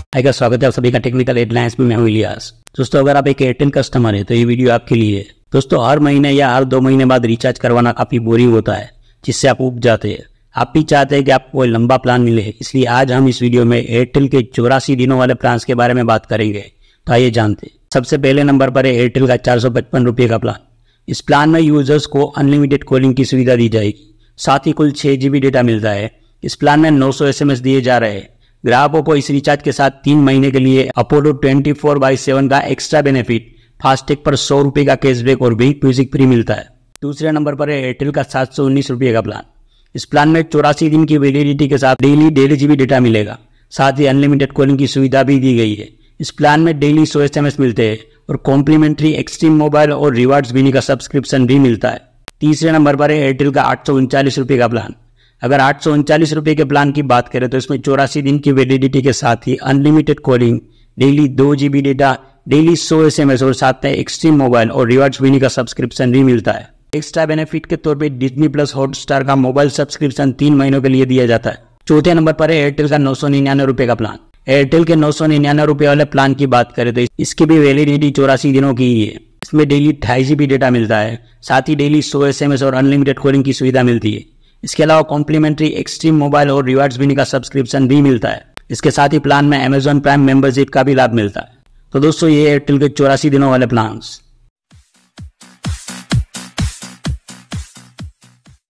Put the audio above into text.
आएगा स्वागत है आप सभी का टेक्निकल एडलाइंस में मैं हूं इलियास दोस्तों अगर आप एक एयरटेल कस्टमर है तो ये वीडियो आपके लिए है दोस्तों हर महीने या हर दो महीने बाद रिचार्ज करवाना काफी बोरिंग होता है जिससे आप उब जाते हैं आप भी चाहते हैं कि आपको कोई लंबा प्लान मिले इसलिए आज हम इस वीडियो में एयरटेल के चौरासी दिनों वाले प्लान के बारे में बात करेंगे तो आइए जानते सबसे पहले नंबर पर है एयरटेल का चार सौ पचपन का प्लान इस प्लान में यूजर्स को अनलिमिटेड कॉलिंग की सुविधा दी जाएगी साथ ही कुल छह डेटा मिलता है इस प्लान में 900 एसएमएस दिए जा रहे हैं ग्राहकों को इस रिचार्ज के साथ तीन महीने के लिए Apollo twenty four by seven का एक्स्ट्रा बेनिफिट फास्टैग पर सौ रुपये का कैशबैक और भी म्यूजिक फ्री मिलता है दूसरे नंबर पर है एयरटेल का सात सौ उन्नीस रुपये का प्लान इस प्लान में चौरासी दिन की वैलिडिटी के साथ डेली डेढ़ जीबी डेटा मिलेगा साथ ही अनलिमिटेड कॉलिंग की सुविधा भी दी गई है इस प्लान में डेली सौ एस मिलते हैं और कॉम्प्लीमेंट्री एक्सट्रीम मोबाइल और रिवार्ड्स बीनी का सब्सक्रिप्शन भी मिलता है तीसरे नंबर पर है एयरटेल का आठ सौ उनचालीस रुपये का प्लान अगर आठ रुपए के प्लान की बात करें तो इसमें चौरासी दिन की वैलिडिटी के साथ ही अनलिमिटेड कॉलिंग डेली दो जीबी डेटा डेली सौ एस एम एस और साथ में एक्सट्रीम मोबाइल और रिवार्ड्स विनी का सब्सक्रिप्शन भी मिलता है एक्स्ट्रा बेनिफिट के तौर पे डिजनी प्लस हॉटस्टार का मोबाइल सब्सक्रिप्शन तीन महीनों के लिए दिया जाता है चौथे नंबर पर है एयरटेल का नौ सौ निन्यानवे रुपए का प्लान एयरटेल के नौ सौ निन्यानवे रुपए वाले प्लान की बात करें तो इसकी भी वैलिडिटी चौरासी दिनों की ही है इसमें डेली ढाई जीबी डेटा मिलता है साथ ही डेली सौ एस एम एस और अनलिमिटेड कॉलिंग की सुविधा मिलती है इसके अलावा कॉम्प्लीमेंट्री एक्सट्रीम मोबाइल और रिवार्ड्स बिनी का सब्सक्रिप्शन भी मिलता है इसके साथ ही प्लान में अमेजॉन प्राइम मेंबरशिप का भी लाभ मिलता है तो दोस्तों ये एयरटेल के चौरासी दिनों वाले प्लान्स